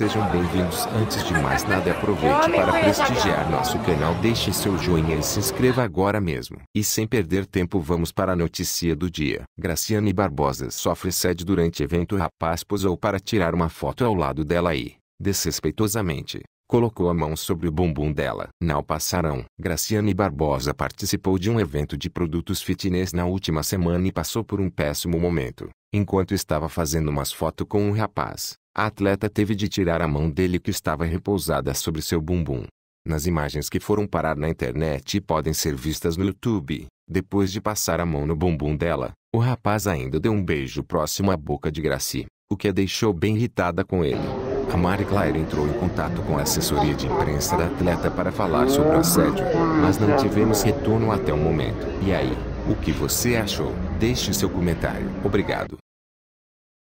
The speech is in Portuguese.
sejam bem-vindos. Antes de mais nada, aproveite para prestigiar nosso canal. Deixe seu joinha e se inscreva agora mesmo. E sem perder tempo, vamos para a notícia do dia. Graciane Barbosa sofre sede durante evento. Rapaz posou para tirar uma foto ao lado dela e, desrespeitosamente, colocou a mão sobre o bumbum dela. Não passarão. Graciane Barbosa participou de um evento de produtos fitness na última semana e passou por um péssimo momento, enquanto estava fazendo umas fotos com um rapaz. A atleta teve de tirar a mão dele que estava repousada sobre seu bumbum. Nas imagens que foram parar na internet e podem ser vistas no YouTube, depois de passar a mão no bumbum dela, o rapaz ainda deu um beijo próximo à boca de Gracie, o que a deixou bem irritada com ele. A Mari Claire entrou em contato com a assessoria de imprensa da atleta para falar sobre o assédio, mas não tivemos retorno até o momento. E aí, o que você achou? Deixe seu comentário. Obrigado.